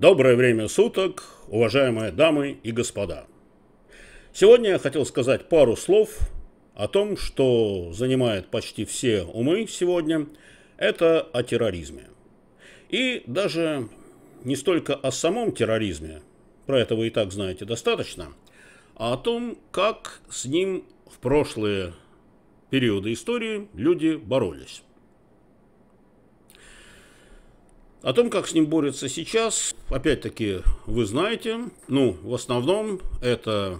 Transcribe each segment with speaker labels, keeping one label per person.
Speaker 1: Доброе время суток, уважаемые дамы и господа. Сегодня я хотел сказать пару слов о том, что занимает почти все умы сегодня. Это о терроризме. И даже не столько о самом терроризме, про это вы и так знаете достаточно, а о том, как с ним в прошлые периоды истории люди боролись. О том, как с ним борются сейчас, опять-таки, вы знаете. Ну, в основном это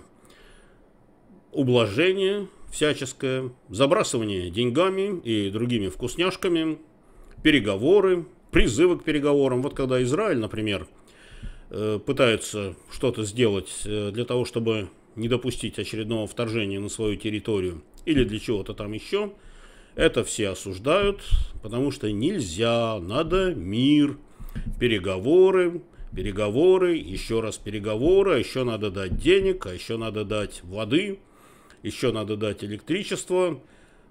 Speaker 1: ублажение всяческое, забрасывание деньгами и другими вкусняшками, переговоры, призывы к переговорам. Вот когда Израиль, например, э, пытается что-то сделать э, для того, чтобы не допустить очередного вторжения на свою территорию или для чего-то там еще – это все осуждают, потому что нельзя, надо мир, переговоры, переговоры, еще раз переговоры, а еще надо дать денег, а еще надо дать воды, еще надо дать электричество.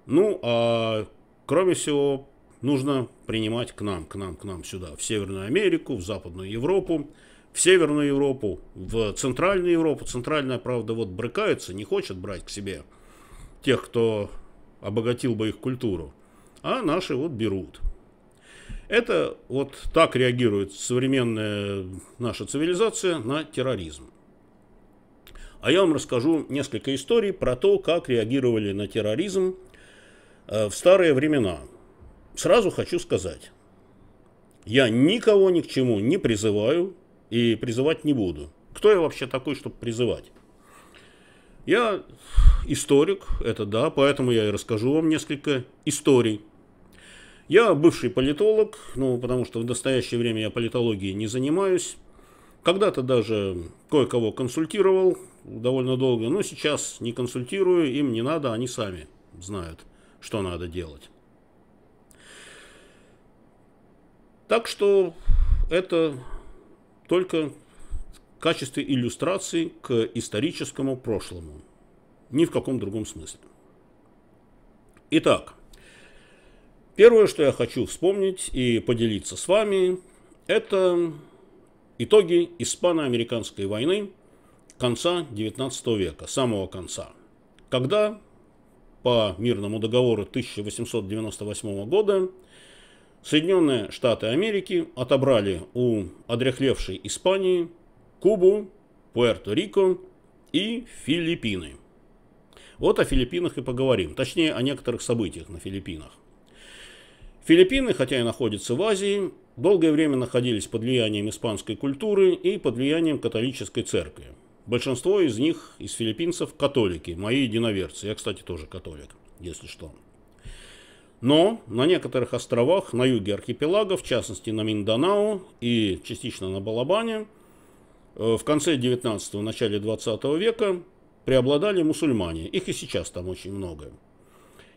Speaker 1: Ну, а кроме всего, нужно принимать к нам, к нам, к нам сюда, в Северную Америку, в Западную Европу, в Северную Европу, в Центральную Европу. Центральная, правда, вот брыкается, не хочет брать к себе тех, кто обогатил бы их культуру. А наши вот берут. Это вот так реагирует современная наша цивилизация на терроризм. А я вам расскажу несколько историй про то, как реагировали на терроризм э, в старые времена. Сразу хочу сказать, я никого ни к чему не призываю и призывать не буду. Кто я вообще такой, чтобы призывать? Я историк, это да, поэтому я и расскажу вам несколько историй. Я бывший политолог, ну, потому что в настоящее время я политологией не занимаюсь. Когда-то даже кое-кого консультировал довольно долго, но сейчас не консультирую, им не надо, они сами знают, что надо делать. Так что это только в качестве иллюстрации к историческому прошлому ни в каком другом смысле. Итак, первое, что я хочу вспомнить и поделиться с вами, это итоги испано-американской войны конца XIX века, самого конца, когда по мирному договору 1898 года Соединенные Штаты Америки отобрали у одряхлевшей Испании Кубу, Пуэрто-Рико и Филиппины. Вот о Филиппинах и поговорим, точнее о некоторых событиях на Филиппинах. Филиппины, хотя и находятся в Азии, долгое время находились под влиянием испанской культуры и под влиянием католической церкви. Большинство из них, из филиппинцев, католики, мои единоверцы. Я, кстати, тоже католик, если что. Но на некоторых островах на юге архипелага, в частности на Минданао и частично на Балабане, э, в конце 19-го, начале 20 века преобладали мусульмане. Их и сейчас там очень много.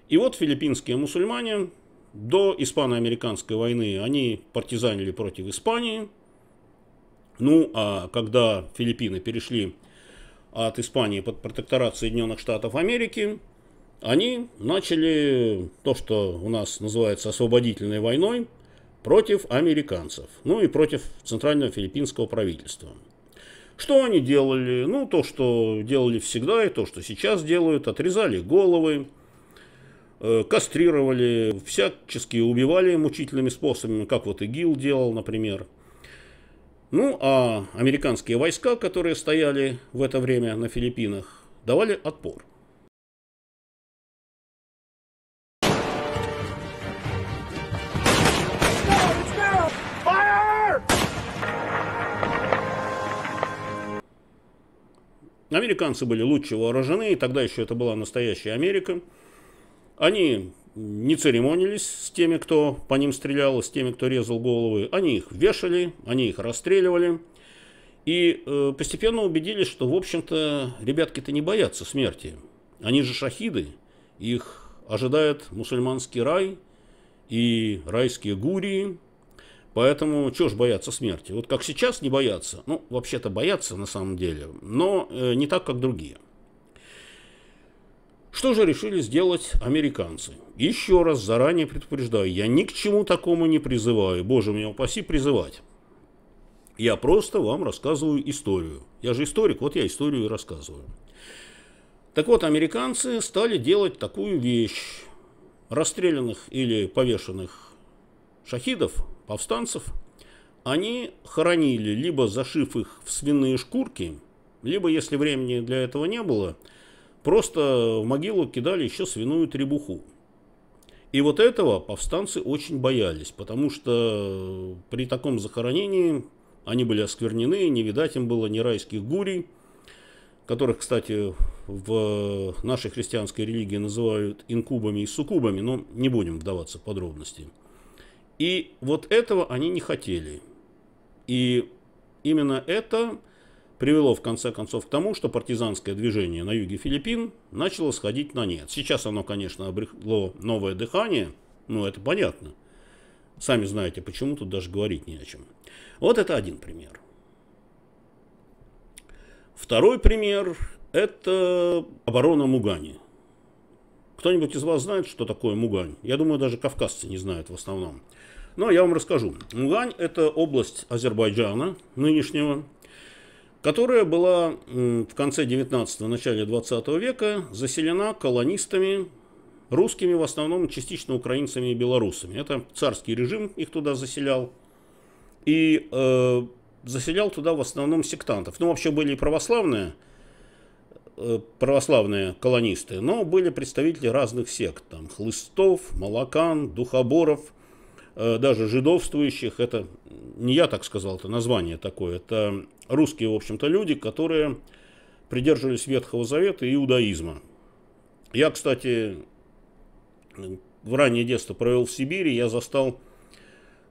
Speaker 1: И вот филиппинские мусульмане до испано-американской войны они партизанили против Испании. Ну, а когда Филиппины перешли от Испании под протекторат Соединенных Штатов Америки, они начали то, что у нас называется освободительной войной, против американцев, ну и против центрального филиппинского правительства. Что они делали? Ну, то, что делали всегда и то, что сейчас делают. Отрезали головы, э, кастрировали, всячески убивали мучительными способами, как вот ИГИЛ делал, например. Ну, а американские войска, которые стояли в это время на Филиппинах, давали отпор. Американцы были лучше вооружены, и тогда еще это была настоящая Америка. Они не церемонились с теми, кто по ним стрелял, с теми, кто резал головы. Они их вешали, они их расстреливали. И э, постепенно убедились, что, в общем-то, ребятки-то не боятся смерти. Они же шахиды, их ожидает мусульманский рай и райские гурии, Поэтому чего ж бояться смерти? Вот как сейчас не бояться, ну, вообще-то боятся на самом деле, но э, не так, как другие. Что же решили сделать американцы? Еще раз заранее предупреждаю, я ни к чему такому не призываю, боже меня упаси призывать. Я просто вам рассказываю историю. Я же историк, вот я историю и рассказываю. Так вот, американцы стали делать такую вещь. Расстрелянных или повешенных шахидов повстанцев, они хоронили, либо зашив их в свиные шкурки, либо, если времени для этого не было, просто в могилу кидали еще свиную требуху. И вот этого повстанцы очень боялись, потому что при таком захоронении они были осквернены, не видать им было ни райских гурий, которых, кстати, в нашей христианской религии называют инкубами и суккубами, но не будем вдаваться в подробности – и вот этого они не хотели. И именно это привело в конце концов к тому, что партизанское движение на юге Филиппин начало сходить на нет. Сейчас оно, конечно, обрело новое дыхание, но это понятно. Сами знаете, почему тут даже говорить не о чем. Вот это один пример. Второй пример – это оборона Мугани. Кто-нибудь из вас знает, что такое Мугань? Я думаю, даже кавказцы не знают в основном. Но ну, а я вам расскажу. Мугань – это область Азербайджана нынешнего, которая была в конце 19-го, начале 20 века заселена колонистами, русскими в основном, частично украинцами и белорусами. Это царский режим их туда заселял. И э, заселял туда в основном сектантов. Ну, вообще были и православные – Э, православные колонисты, но были представители разных сект, там, хлыстов, молокан, духоборов, э, даже жидовствующих, это не я так сказал, это название такое, это русские, в общем-то, люди, которые придерживались Ветхого Завета и иудаизма. Я, кстати, в раннее детство провел в Сибири, я застал,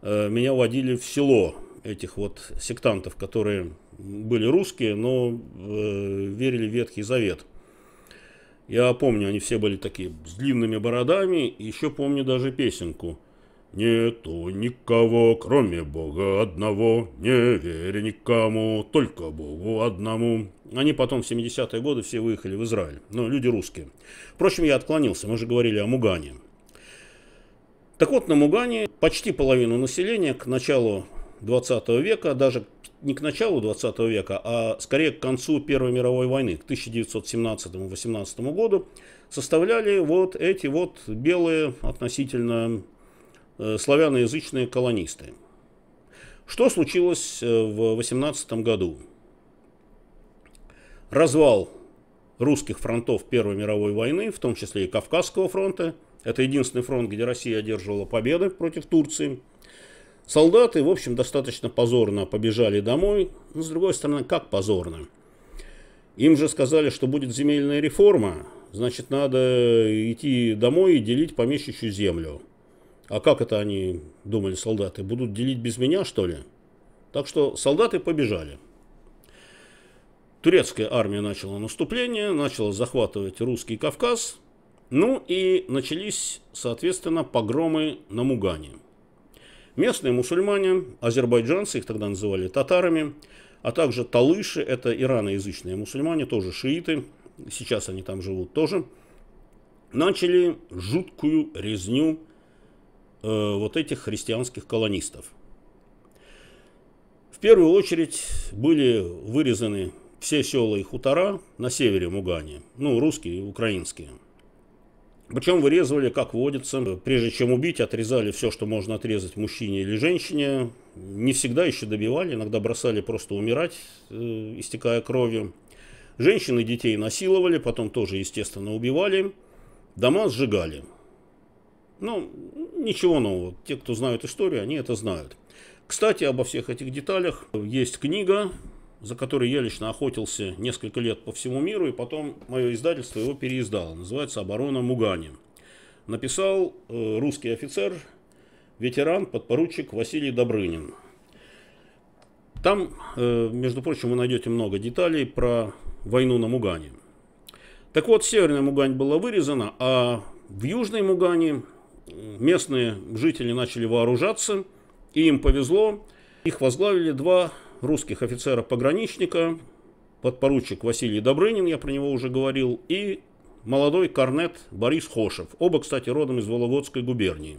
Speaker 1: э, меня водили в село, этих вот сектантов, которые были русские, но э, верили в Ветхий Завет. Я помню, они все были такие с длинными бородами, еще помню даже песенку. Нету никого, кроме Бога одного, не вери никому, только Богу одному. Они потом в 70-е годы все выехали в Израиль, но ну, люди русские. Впрочем, я отклонился, мы же говорили о Мугане. Так вот, на Мугане почти половину населения к началу 20 века, даже не к началу 20 века, а скорее к концу Первой мировой войны, к 1917-18 году, составляли вот эти вот белые относительно э, славяноязычные колонисты. Что случилось э, в 18 году? Развал русских фронтов Первой мировой войны, в том числе и Кавказского фронта. Это единственный фронт, где Россия одерживала победы против Турции – Солдаты, в общем, достаточно позорно побежали домой. Но, с другой стороны, как позорно? Им же сказали, что будет земельная реформа, значит, надо идти домой и делить помещичью землю. А как это они, думали солдаты, будут делить без меня, что ли? Так что солдаты побежали. Турецкая армия начала наступление, начала захватывать русский Кавказ. Ну и начались, соответственно, погромы на Мугане. Местные мусульмане, азербайджанцы, их тогда называли татарами, а также талыши, это ираноязычные мусульмане, тоже шииты, сейчас они там живут тоже, начали жуткую резню э, вот этих христианских колонистов. В первую очередь были вырезаны все села и хутора на севере Мугани, ну, русские и украинские – причем вырезывали, как водится, прежде чем убить, отрезали все, что можно отрезать мужчине или женщине. Не всегда еще добивали, иногда бросали просто умирать, э, истекая кровью. Женщин и детей насиловали, потом тоже, естественно, убивали. Дома сжигали. Ну, ничего нового. Те, кто знают историю, они это знают. Кстати, обо всех этих деталях есть книга за который я лично охотился несколько лет по всему миру, и потом мое издательство его переиздало. Называется «Оборона Мугани». Написал э, русский офицер, ветеран, подпоручик Василий Добрынин. Там, э, между прочим, вы найдете много деталей про войну на Мугане. Так вот, северная Мугань была вырезана, а в южной Мугане э, местные жители начали вооружаться, и им повезло. Их возглавили два русских офицера-пограничника, подпоручик Василий Добрынин, я про него уже говорил, и молодой корнет Борис Хошев. Оба, кстати, родом из Вологодской губернии.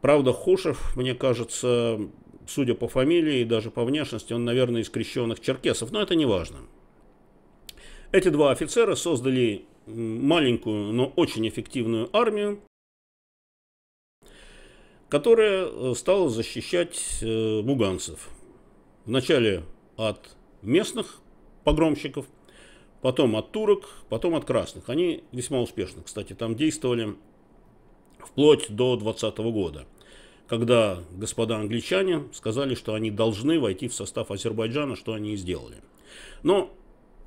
Speaker 1: Правда, Хошев, мне кажется, судя по фамилии и даже по внешности, он, наверное, из крещенных черкесов, но это не важно. Эти два офицера создали маленькую, но очень эффективную армию, которая э, стала защищать муганцев э, – Вначале от местных погромщиков, потом от турок, потом от красных. Они весьма успешно, кстати, там действовали вплоть до 20 года, когда господа англичане сказали, что они должны войти в состав Азербайджана, что они и сделали. Но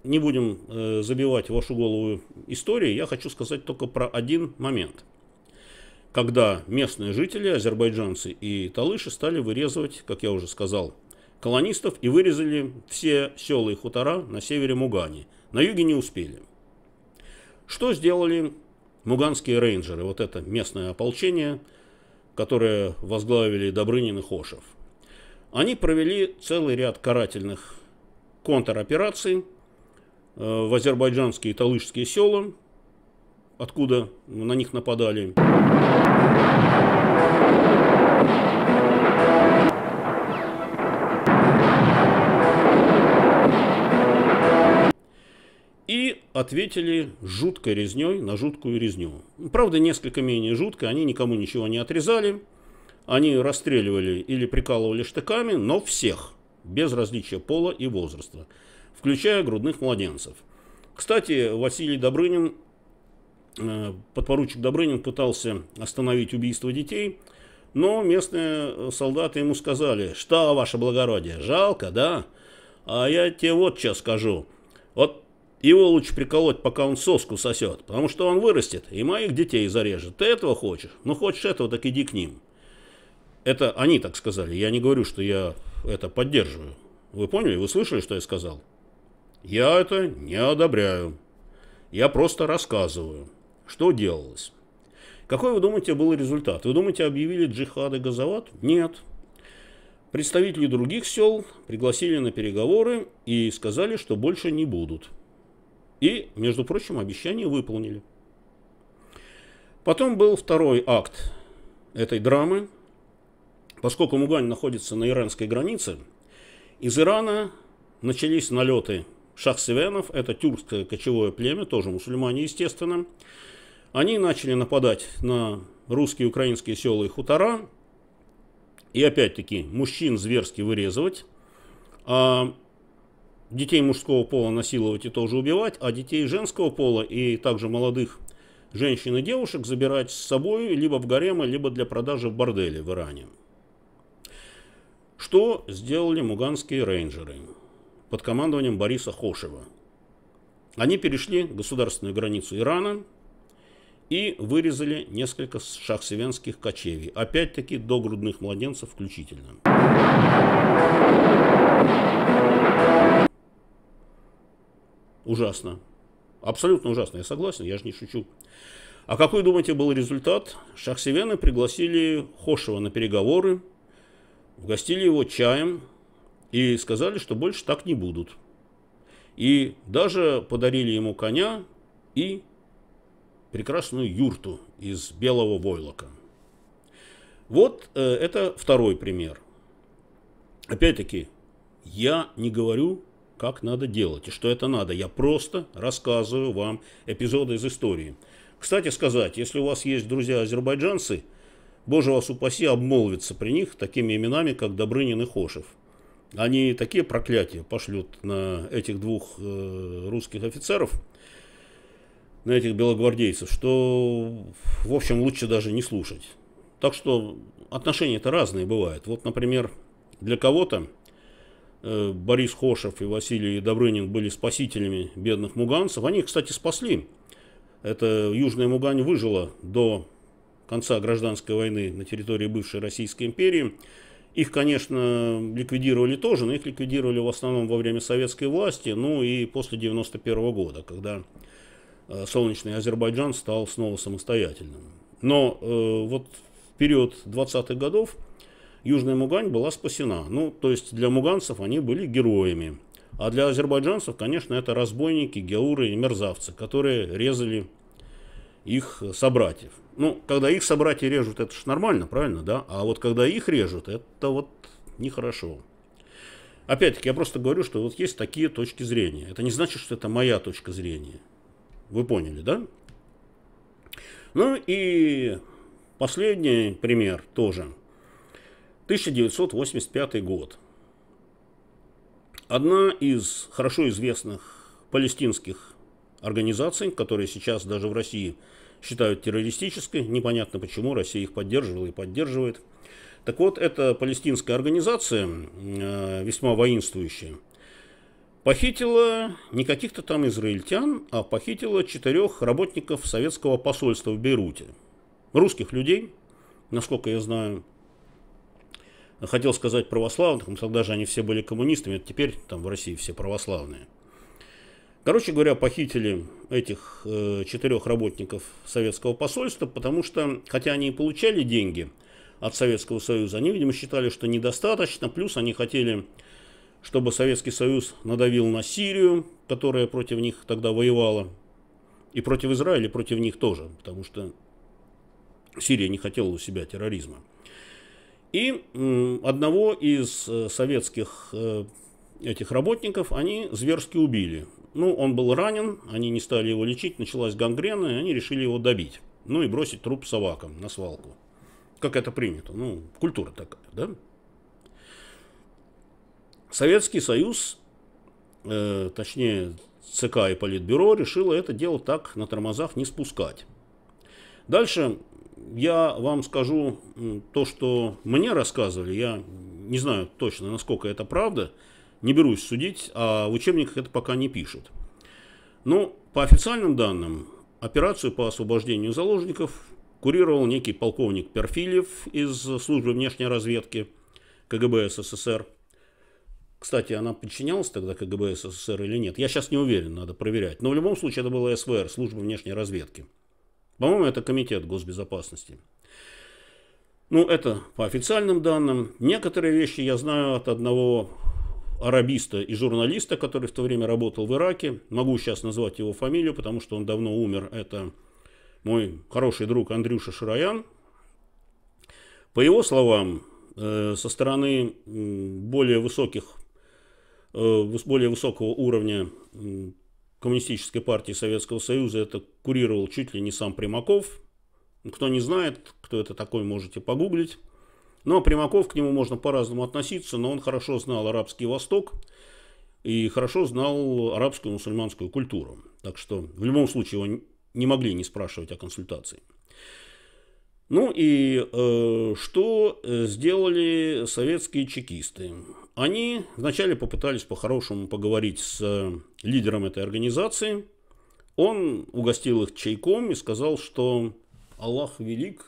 Speaker 1: не будем э, забивать вашу голову истории, я хочу сказать только про один момент. Когда местные жители, азербайджанцы и талыши стали вырезывать, как я уже сказал, колонистов и вырезали все села и хутора на севере Мугани. На юге не успели. Что сделали муганские рейнджеры, вот это местное ополчение, которое возглавили Добрынин и Хошев? Они провели целый ряд карательных контропераций э, в азербайджанские и талышские села, откуда на них нападали. ответили жуткой резней на жуткую резню. Правда, несколько менее жутко, они никому ничего не отрезали, они расстреливали или прикалывали штыками, но всех, без различия пола и возраста, включая грудных младенцев. Кстати, Василий Добрынин, э, подпоручик Добрынин пытался остановить убийство детей, но местные солдаты ему сказали, что, ваше благородие, жалко, да? А я тебе вот что скажу. Вот его лучше приколоть, пока он соску сосет, потому что он вырастет и моих детей зарежет. Ты этого хочешь? Ну, хочешь этого, так иди к ним. Это они так сказали. Я не говорю, что я это поддерживаю. Вы поняли? Вы слышали, что я сказал? Я это не одобряю. Я просто рассказываю, что делалось. Какой, вы думаете, был результат? Вы думаете, объявили джихад и газоват? Нет. Представители других сел пригласили на переговоры и сказали, что больше не будут. И, между прочим, обещание выполнили. Потом был второй акт этой драмы. Поскольку Мугань находится на иранской границе, из Ирана начались налеты шахсевенов, это тюркское кочевое племя, тоже мусульмане, естественно. Они начали нападать на русские, украинские села и хутора. И опять-таки мужчин зверски вырезывать. А детей мужского пола насиловать и тоже убивать, а детей женского пола и также молодых женщин и девушек забирать с собой либо в гаремы, либо для продажи в борделе в Иране. Что сделали муганские рейнджеры под командованием Бориса Хошева? Они перешли государственную границу Ирана и вырезали несколько шахсевенских кочевий, опять-таки до грудных младенцев включительно ужасно. Абсолютно ужасно, я согласен, я же не шучу. А какой, думаете, был результат? Шахсевены пригласили Хошева на переговоры, угостили его чаем и сказали, что больше так не будут. И даже подарили ему коня и прекрасную юрту из белого войлока. Вот э, это второй пример. Опять-таки, я не говорю, как надо делать и что это надо. Я просто рассказываю вам эпизоды из истории. Кстати сказать, если у вас есть друзья-азербайджанцы, боже вас упаси обмолвиться при них такими именами, как Добрынин и Хошев. Они такие проклятия пошлют на этих двух э, русских офицеров, на этих белогвардейцев, что, в общем, лучше даже не слушать. Так что отношения-то разные бывают. Вот, например, для кого-то Э, Борис Хошев и Василий Добрынин были спасителями бедных муганцев. Они их, кстати, спасли. Это Южная Мугань выжила до конца гражданской войны на территории бывшей Российской империи. Их, конечно, ликвидировали тоже, но их ликвидировали в основном во время советской власти, ну и после 1991 года, когда э, солнечный Азербайджан стал снова самостоятельным. Но э, вот в период 20-х годов Южная Мугань была спасена. Ну, то есть для муганцев они были героями. А для азербайджанцев, конечно, это разбойники, геуры и мерзавцы, которые резали их собратьев. Ну, когда их собратья режут, это ж нормально, правильно, да? А вот когда их режут, это вот нехорошо. Опять-таки, я просто говорю, что вот есть такие точки зрения. Это не значит, что это моя точка зрения. Вы поняли, да? Ну и последний пример тоже – 1985 год. Одна из хорошо известных палестинских организаций, которые сейчас даже в России считают террористической, непонятно почему Россия их поддерживала и поддерживает. Так вот, эта палестинская организация, э, весьма воинствующая, похитила не каких-то там израильтян, а похитила четырех работников советского посольства в Бейруте. Русских людей, насколько я знаю, хотел сказать православных, но тогда же они все были коммунистами, а теперь там в России все православные. Короче говоря, похитили этих э, четырех работников советского посольства, потому что, хотя они и получали деньги от Советского Союза, они, видимо, считали, что недостаточно, плюс они хотели, чтобы Советский Союз надавил на Сирию, которая против них тогда воевала, и против Израиля, и против них тоже, потому что Сирия не хотела у себя терроризма. И одного из э, советских э, этих работников они зверски убили. Ну, он был ранен, они не стали его лечить, началась гангрена, и они решили его добить. Ну и бросить труп собакам на свалку. Как это принято, ну, культура такая, да? Советский Союз, э, точнее ЦК и Политбюро, решило это дело так на тормозах не спускать. Дальше я вам скажу то, что мне рассказывали. Я не знаю точно, насколько это правда. Не берусь судить, а в учебниках это пока не пишут. Но ну, по официальным данным, операцию по освобождению заложников курировал некий полковник Перфилев из службы внешней разведки КГБ СССР. Кстати, она подчинялась тогда КГБ СССР или нет? Я сейчас не уверен, надо проверять. Но в любом случае это была СВР, служба внешней разведки. По-моему, это комитет госбезопасности. Ну, это по официальным данным. Некоторые вещи я знаю от одного арабиста и журналиста, который в то время работал в Ираке. Могу сейчас назвать его фамилию, потому что он давно умер. Это мой хороший друг Андрюша Широян. По его словам, э, со стороны более высоких, э, более высокого уровня Коммунистической партии Советского Союза это курировал чуть ли не сам Примаков. Кто не знает, кто это такой, можете погуглить. Но ну, а Примаков, к нему можно по-разному относиться, но он хорошо знал арабский Восток и хорошо знал арабскую мусульманскую культуру. Так что в любом случае его не могли не спрашивать о консультации. Ну и э, что э, сделали советские чекисты? Они вначале попытались по-хорошему поговорить с э, лидером этой организации. Он угостил их чайком и сказал, что Аллах велик,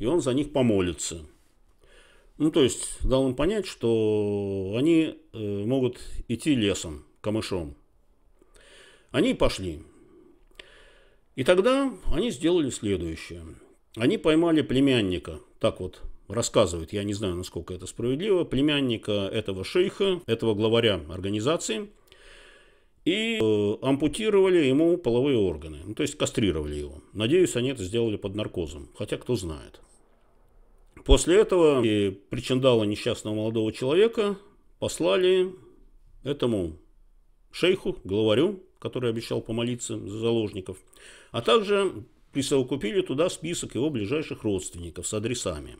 Speaker 1: и он за них помолится. Ну, то есть дал им понять, что они э, могут идти лесом, камышом. Они пошли. И тогда они сделали следующее – они поймали племянника, так вот рассказывают, я не знаю, насколько это справедливо, племянника этого шейха, этого главаря организации, и э, ампутировали ему половые органы, ну, то есть кастрировали его. Надеюсь, они это сделали под наркозом, хотя кто знает. После этого причиндала несчастного молодого человека послали этому шейху, главарю, который обещал помолиться за заложников, а также присовокупили туда список его ближайших родственников с адресами.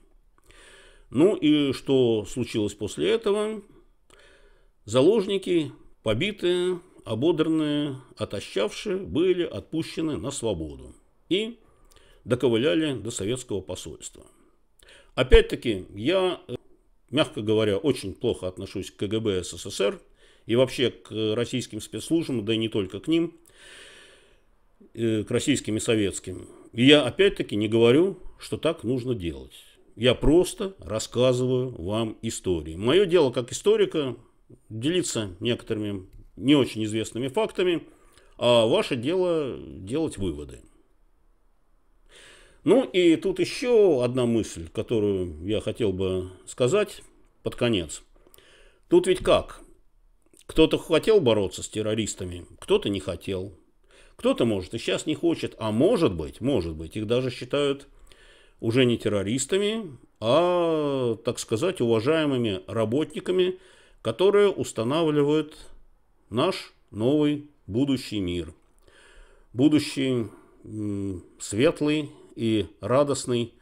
Speaker 1: Ну и что случилось после этого? Заложники, побитые, ободранные, отощавшие, были отпущены на свободу и доковыляли до советского посольства. Опять-таки, я, мягко говоря, очень плохо отношусь к КГБ СССР и вообще к российским спецслужбам, да и не только к ним – Э, к российским и советским. И я опять-таки не говорю, что так нужно делать. Я просто рассказываю вам истории. Мое дело как историка делиться некоторыми не очень известными фактами, а ваше дело делать выводы. Ну и тут еще одна мысль, которую я хотел бы сказать под конец. Тут ведь как? Кто-то хотел бороться с террористами, кто-то не хотел. Кто-то, может, и сейчас не хочет, а может быть, может быть, их даже считают уже не террористами, а, так сказать, уважаемыми работниками, которые устанавливают наш новый будущий мир. Будущий светлый и радостный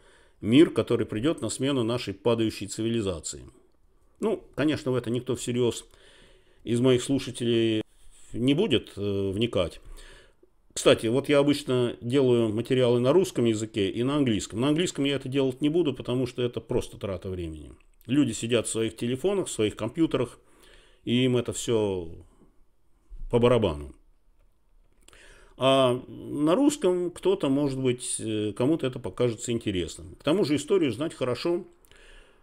Speaker 1: мир, который придет на смену нашей падающей цивилизации. Ну, конечно, в это никто всерьез из моих слушателей не будет э, вникать. Кстати, вот я обычно делаю материалы на русском языке и на английском. На английском я это делать не буду, потому что это просто трата времени. Люди сидят в своих телефонах, в своих компьютерах, и им это все по барабану. А на русском кто-то, может быть, э, кому-то это покажется интересным. К тому же историю знать хорошо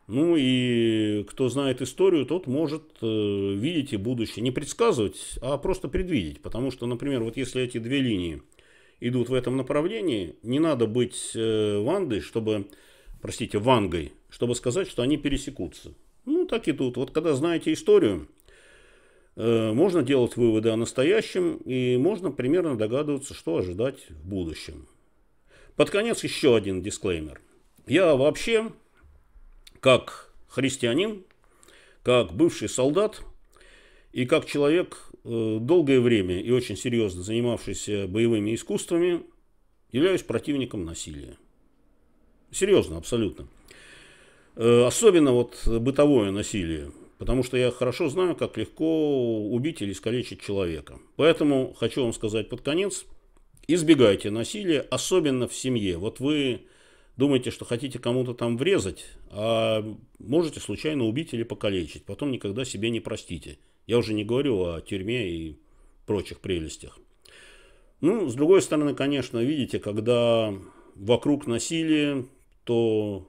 Speaker 1: ну и кто знает историю, тот может э, видеть и будущее. Не предсказывать, а просто предвидеть. Потому что, например, вот если эти две линии идут в этом направлении, не надо быть э, Вандой, чтобы, простите, Вангой, чтобы сказать, что они пересекутся. Ну так и тут. Вот когда знаете историю, э, можно делать выводы о настоящем и можно примерно догадываться, что ожидать в будущем. Под конец еще один дисклеймер. Я вообще как христианин, как бывший солдат и как человек, э, долгое время и очень серьезно занимавшийся боевыми искусствами, являюсь противником насилия. Серьезно, абсолютно. Э, особенно вот бытовое насилие, потому что я хорошо знаю, как легко убить или искалечить человека. Поэтому хочу вам сказать под конец, избегайте насилия, особенно в семье. Вот вы думаете, что хотите кому-то там врезать, а можете случайно убить или покалечить. Потом никогда себе не простите. Я уже не говорю о тюрьме и прочих прелестях. Ну, с другой стороны, конечно, видите, когда вокруг насилие, то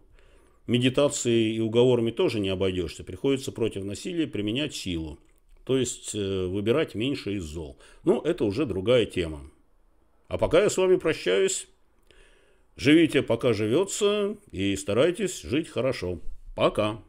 Speaker 1: медитацией и уговорами тоже не обойдешься. Приходится против насилия применять силу. То есть э, выбирать меньше из зол. Ну, это уже другая тема. А пока я с вами прощаюсь. Живите, пока живется, и старайтесь жить хорошо. Пока.